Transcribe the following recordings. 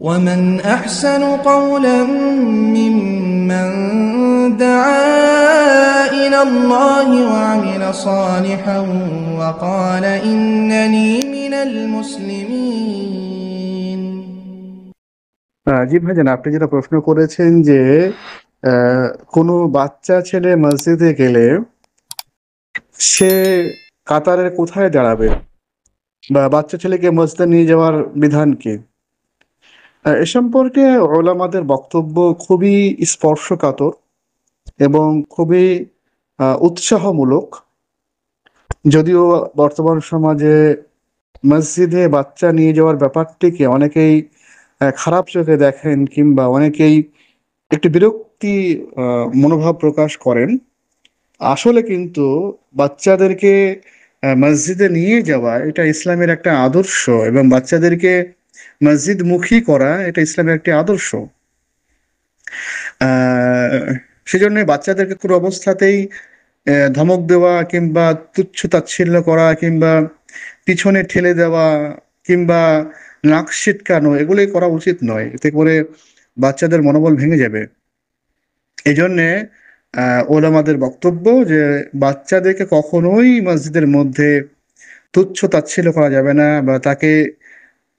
ومن أحسن قولا ممن دعا إلى الله وعمل صالحا وقال إنني من المسلمين জি ভাইজান আপনি যেটা প্রশ্ন করেছেন যে কোনো বাচ্চা ছেলে মসজিদে গেলে সে কাতারের কোথায় দাঁড়াবে বা বাচ্চা ছেলেকে মসজিদে নিয়ে যাওয়ার বিধান কি এ সম্পর্কে ওলামাদের বক্তব্য খুবই স্পর্শকাতর এবং খুবই উৎসাহমূলক যদিও বর্তমান সমাজে মসজিদে বাচ্চা নিয়ে যাওয়ার ব্যাপারটিকে অনেকেই খারাপ চোখে দেখেন কিংবা অনেকেই একটি বিরক্তি মনোভাব প্রকাশ করেন আসলে কিন্তু বাচ্চাদেরকে মসজিদে নিয়ে যাওয়া এটা ইসলামের একটা আদর্শ এবং বাচ্চাদেরকে মসজিদ মুখী করা এটা ইসলামের একটি আদর্শ সেজন্য বাচ্চাদেরকে কোনো অবস্থাতেই ধমক দেওয়া কিংবা তুচ্ছ তাচ্ছিল্য করা কিংবা পিছনে ঠেলে দেওয়া কিংবা নাক ছিটকানো এগুলোই করা উচিত নয় এতে করে বাচ্চাদের মনোবল ভেঙে যাবে এই জন্যে ওলামাদের বক্তব্য যে বাচ্চাদেরকে কখনোই মসজিদের মধ্যে তুচ্ছ তাচ্ছিল্য করা যাবে না বা তাকে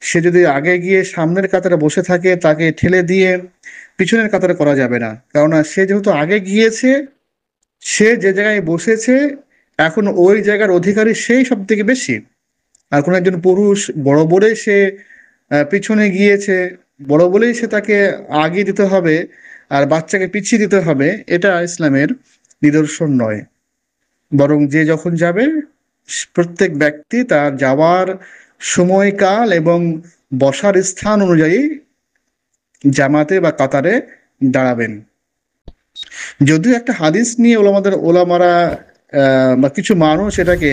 সে যদি আগে গিয়ে সামনের কাতারে বসে থাকে তাকে ঠেলে দিয়ে পিছনের কাতারে করা যাবে না কেননা সে যেহেতু আগে গিয়েছে সে যে জায়গায় বসেছে এখন ওই জায়গার অধিকারী সেই সব থেকে বেশি আর কোনো একজন পুরুষ বড় বলে সে পিছনে গিয়েছে বড় বলেই সে তাকে আগিয়ে দিতে হবে আর বাচ্চাকে পিছিয়ে দিতে হবে এটা ইসলামের নিদর্শন নয় বরং যে যখন যাবে প্রত্যেক ব্যক্তি তার যাওয়ার সময়কাল এবং বসার স্থান অনুযায়ী জামাতে বা কাতারে দাঁড়াবেন যদিও একটা হাদিস নিয়ে ওলামাদের ওলামারা বা কিছু মানুষ এটাকে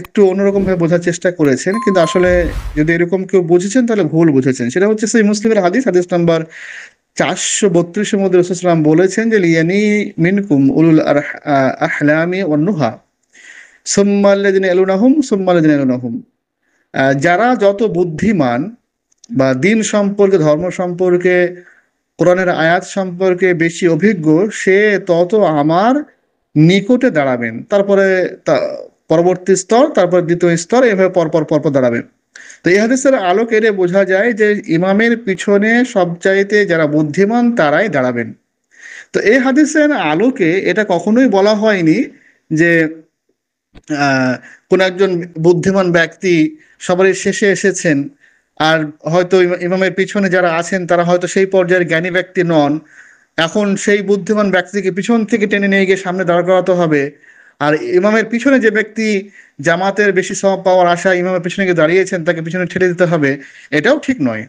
একটু অন্যরকমভাবে বোঝার চেষ্টা করেছেন কিন্তু আসলে যদি এরকম কেউ বুঝেছেন তাহলে ভুল বুঝেছেন সেটা হচ্ছে সেই মুসলিমের হাদিস হাদিস নাম্বার চারশো বত্রিশের মধ্যে রসুলাম বলেছেন যে লিয়ানি মিনকুম উলুল আহলামি অন্যহা সোম্মাল্লাদিন এলুনাহুম সোম্মাল্লাদিন এলুনাহুম যারা যত বুদ্ধিমান বা দিন সম্পর্কে ধর্ম সম্পর্কে কোরআনের আয়াত সম্পর্কে বেশি অভিজ্ঞ সে তত আমার নিকটে দাঁড়াবেন তারপরে পরবর্তী স্তর তারপর দ্বিতীয় স্তর এভাবে পরপর পরপর দাঁড়াবেন তো এই হাদিসের আলোক এনে বোঝা যায় যে ইমামের পিছনে সবচাইতে যারা বুদ্ধিমান তারাই দাঁড়াবেন তো এই হাদিসের আলোকে এটা কখনোই বলা হয়নি যে কোন একজন বুদ্ধিমান ব্যক্তি সবারই শেষে এসেছেন আর হয়তো ইমামের পিছনে যারা আছেন তারা হয়তো সেই পর্যায়ের জ্ঞানী ব্যক্তি নন এখন সেই বুদ্ধিমান ব্যক্তিকে পিছন থেকে টেনে নিয়ে গিয়ে সামনে দাঁড় করাতে হবে আর ইমামের পিছনে যে ব্যক্তি জামাতের বেশি সব পাওয়ার আশা ইমামের পিছনে গিয়ে দাঁড়িয়েছেন তাকে পিছনে ঠেলে দিতে হবে এটাও ঠিক নয়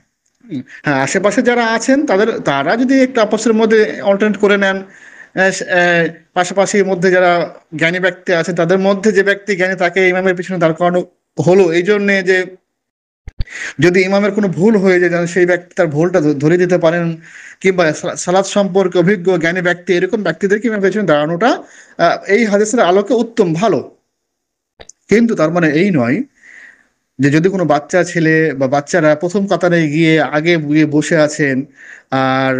হ্যাঁ আশেপাশে যারা আছেন তাদের তারা যদি একটু আপসের মধ্যে অল্টারনেট করে নেন পাশাপাশি মধ্যে যারা জ্ঞানী ব্যক্তি আছে তাদের মধ্যে যে ব্যক্তি জ্ঞানী তাকে ইমামের পিছনে দাঁড় করানো হলো এই জন্যে যে যদি ইমামের কোনো ভুল হয়ে যায় যেন সেই ব্যক্তি তার ভুলটা ধরে দিতে পারেন কিংবা সালাদ সম্পর্কে অভিজ্ঞ জ্ঞানী ব্যক্তি এরকম ব্যক্তিদের ইমামের পেছনে দাঁড়ানোটা এই হাদিসের আলোকে উত্তম ভালো কিন্তু তার মানে এই নয় যে যদি কোনো বাচ্চা ছেলে বা বাচ্চারা প্রথম কাতারে গিয়ে আগে গিয়ে বসে আছেন আর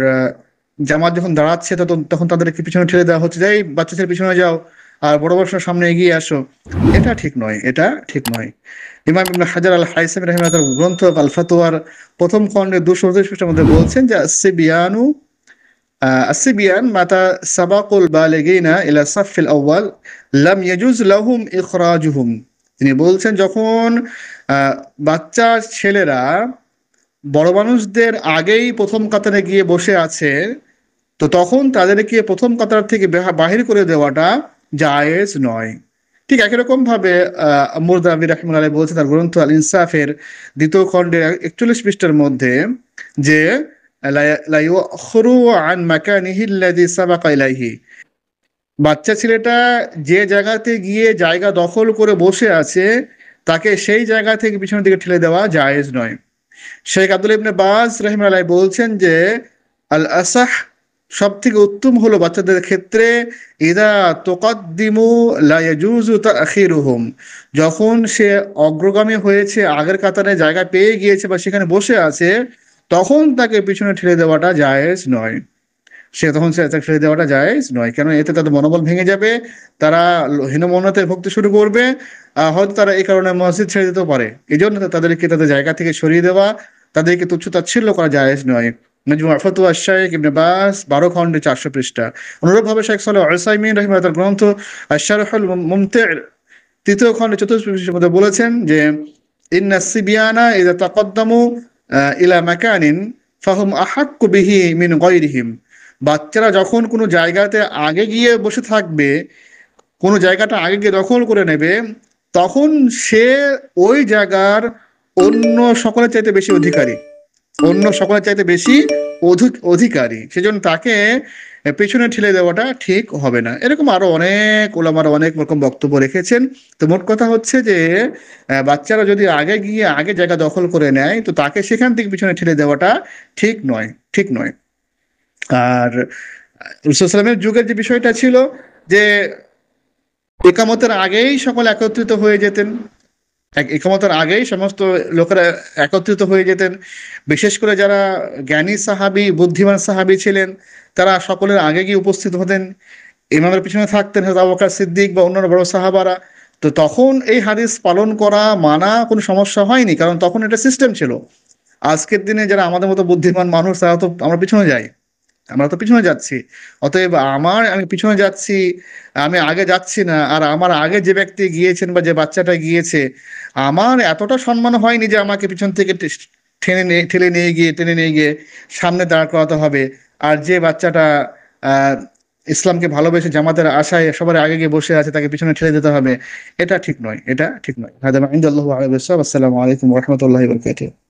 জামাত যখন দাঁড়াচ্ছে তখন তখন তাদেরকে পিছনে ঠেলে দেওয়া হচ্ছে যে বাচ্চা বাচ্চাদের পিছনে যাও আর বড় ব্যবসার সামনে এগিয়ে আসো এটা ঠিক নয় এটা ঠিক নয় ইমাম হাজার আল হাইসাম রহমা তার গ্রন্থ আলফাতোয়ার ফাতোয়ার প্রথম খণ্ডে দুশো পৃষ্ঠার মধ্যে বলছেন যে আসিবিয়ানু বিয়ান মাতা সাবাকুল বালেগিনা ইলা সাফিল আউয়াল লাম ইয়াজুজ লাহুম ইখরাজুহুম তিনি বলছেন যখন বাচ্চা ছেলেরা বড় মানুষদের আগেই প্রথম কাতারে গিয়ে বসে আছে তো তখন তাদেরকে প্রথম কাতার থেকে বাহির করে দেওয়াটা জায়েজ নয় ঠিক একই রকম ভাবে আবির রাহিম আলী বলছে তার গ্রন্থ আল ইনসাফের দ্বিতীয় খণ্ডের একচল্লিশ পৃষ্ঠার মধ্যে যে বাচ্চা ছেলেটা যে জায়গাতে গিয়ে জায়গা দখল করে বসে আছে তাকে সেই জায়গা থেকে পিছনের দিকে ঠেলে দেওয়া জায়েজ নয় শেখ আব্দুল ইবনে বাজ রহিম আলাই বলছেন যে আল আসাহ সব থেকে উত্তম হলো বাচ্চাদের ক্ষেত্রে যখন সে অগ্রগামী হয়েছে আগের কাতারে জায়গা পেয়ে গিয়েছে বা সেখানে বসে আছে তখন তাকে পিছনে ঠেলে দেওয়াটা জায়েজ নয় সে তখন সে ঠেলে দেওয়াটা জায়েজ নয় কেন এতে তাদের মনোবল ভেঙে যাবে তারা হীনমনতে ভক্তি শুরু করবে হয়তো তারা এই কারণে মসজিদ ছেড়ে দিতেও পারে এই জন্য তাদেরকে তাদের জায়গা থেকে সরিয়ে দেওয়া তাদেরকে তুচ্ছ তাচ্ছিল্য করা জায়েজ নয় নজমুল ফতুয়া শেখ ইবনে বাস বারো খণ্ডে চারশো পৃষ্ঠা অনুরূপভাবে শেখ সাল আসাইমিন রহিমা তার গ্রন্থ আশারফুল মুমতে তৃতীয় খণ্ডে চতুর্থ পৃষ্ঠের মধ্যে বলেছেন যে ইন্না সিবিয়ানা ইদা তাকদ্দামু ইলা মাকানিন ফাহুম আহাক্কু বিহি মিন গয়রিহিম বাচ্চারা যখন কোনো জায়গাতে আগে গিয়ে বসে থাকবে কোনো জায়গাটা আগে গিয়ে দখল করে নেবে তখন সে ওই জায়গার অন্য সকলের চাইতে বেশি অধিকারী অন্য সকলের চাইতে বেশি অধিক অধিকারী সেজন্য তাকে পেছনে ঠেলে দেওয়াটা ঠিক হবে না এরকম আরো অনেক ওলামারা অনেক রকম বক্তব্য রেখেছেন তো মোট কথা হচ্ছে যে বাচ্চারা যদি আগে গিয়ে আগে জায়গা দখল করে নেয় তো তাকে সেখান থেকে পিছনে ঠেলে দেওয়াটা ঠিক নয় ঠিক নয় আর রুসুলামের যুগের যে বিষয়টা ছিল যে একামতের আগেই সকল একত্রিত হয়ে যেতেন এই ক্ষমতার আগেই সমস্ত লোকেরা একত্রিত হয়ে যেতেন বিশেষ করে যারা জ্ঞানী সাহাবি বুদ্ধিমান সাহাবি ছিলেন তারা সকলের আগে গিয়ে উপস্থিত হতেন ইমামের পিছনে থাকতেন হেজাবকার সিদ্দিক বা অন্যান্য বড় সাহাবারা তো তখন এই হাদিস পালন করা মানা কোনো সমস্যা হয়নি কারণ তখন এটা সিস্টেম ছিল আজকের দিনে যারা আমাদের মতো বুদ্ধিমান মানুষ তারা তো আমরা পিছনে যাই আমরা তো পিছনে যাচ্ছি অতএব আমার আমি পিছনে যাচ্ছি আমি আগে যাচ্ছি না আর আমার আগে যে ব্যক্তি গিয়েছেন বা যে বাচ্চাটা গিয়েছে আমার এতটা সম্মান হয়নি যে আমাকে পিছন থেকে ঠেনে নিয়ে ঠেলে নিয়ে গিয়ে টেনে নিয়ে গিয়ে সামনে দাঁড় করাতে হবে আর যে বাচ্চাটা ইসলামকে ভালোবেসে জামাতের আশায় সবার আগে গিয়ে বসে আছে তাকে পিছনে ঠেলে দিতে হবে এটা ঠিক নয় এটা ঠিক নয় আসসালামু আলাইকুম রহমতুল্লাহ বরকাত